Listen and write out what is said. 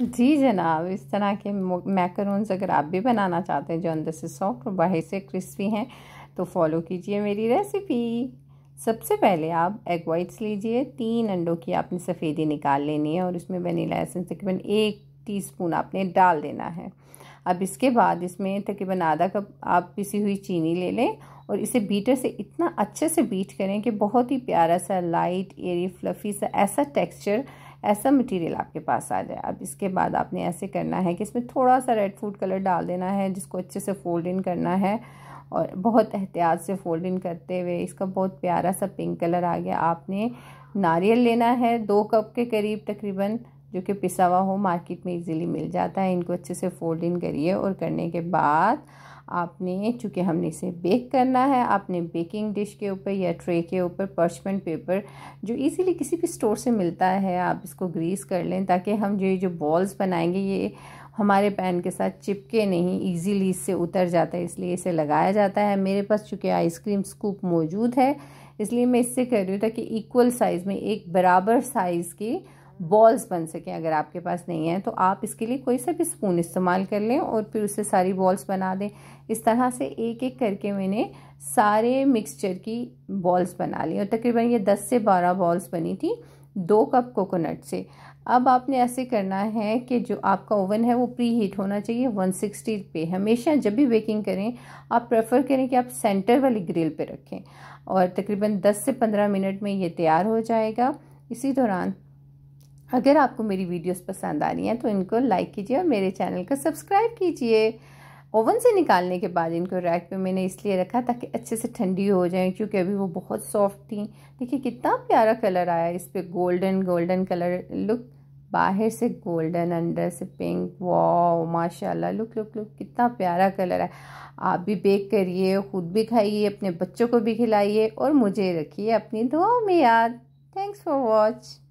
जी जनाब इस तरह के मैकरोन्स अगर आप भी बनाना चाहते हैं जो अंदर से सॉफ्ट और बाहर से क्रिस्पी हैं तो फॉलो कीजिए मेरी रेसिपी सबसे पहले आप एग वाइट्स लीजिए तीन अंडों की आपने सफ़ेदी निकाल लेनी है और इसमें वनीला एसेंस तकरीबन एक टीस्पून आपने डाल देना है अब इसके बाद इसमें तकरीबन आधा कप आप पिसी हुई चीनी ले लें और इसे बीटर से इतना अच्छे से बीट करें कि बहुत ही प्यारा सा लाइट एरी फ्लफ़ी सा ऐसा टेक्स्चर ऐसा मटेरियल आपके पास आ जाए अब इसके बाद आपने ऐसे करना है कि इसमें थोड़ा सा रेड फूड कलर डाल देना है जिसको अच्छे से फोल्ड इन करना है और बहुत एहतियात से फोल्ड इन करते हुए इसका बहुत प्यारा सा पिंक कलर आ गया आपने नारियल लेना है दो कप के करीब तकरीबन जो कि पिसा हुआ हो मार्केट में इजीली मिल जाता है इनको अच्छे से फोल्ड इन करिए और करने के बाद आपने चूँकि हमने इसे बेक करना है आपने बेकिंग डिश के ऊपर या ट्रे के ऊपर पर्चमेंट पेपर जो इजीली किसी भी स्टोर से मिलता है आप इसको ग्रीस कर लें ताकि हम जो ये जो बॉल्स बनाएंगे ये हमारे पैन के साथ चिपके नहीं इजीली इससे उतर जाता है इसलिए इसे लगाया जाता है मेरे पास चूँकि आइसक्रीम स्कूप मौजूद है इसलिए मैं इससे कर रही हूँ ताकि इक्वल साइज़ में एक बराबर साइज़ की बॉल्स बन सकें अगर आपके पास नहीं है तो आप इसके लिए कोई सा भी स्पून इस्तेमाल कर लें और फिर उससे सारी बॉल्स बना दें इस तरह से एक एक करके मैंने सारे मिक्सचर की बॉल्स बना ली और तकरीबन ये दस से बारह बॉल्स बनी थी दो कप कोकोनट से अब आपने ऐसे करना है कि जो आपका ओवन है वो प्री हीट होना चाहिए 160 पे हमेशा जब भी बेकिंग करें आप प्रेफर करें कि आप सेंटर वाली ग्रिल पे रखें और तकरीबन 10 से 15 मिनट में ये तैयार हो जाएगा इसी दौरान अगर आपको मेरी वीडियोस पसंद आ रही हैं तो इनको लाइक कीजिए और मेरे चैनल को सब्सक्राइब कीजिए ओवन से निकालने के बाद इनको रैक पे मैंने इसलिए रखा ताकि अच्छे से ठंडी हो जाए क्योंकि अभी वो बहुत सॉफ्ट थी देखिए कितना प्यारा कलर आया इस पर गोल्डन गोल्डन कलर लुक बाहर से गोल्डन अंडर से पिंक वाओ माशाल्लाह लुक लुक लुक कितना प्यारा कलर है आप भी बेक करिए ख़ुद भी खाइए अपने बच्चों को भी खिलाइए और मुझे रखिए अपनी दुआओं में याद थैंक्स फॉर वॉच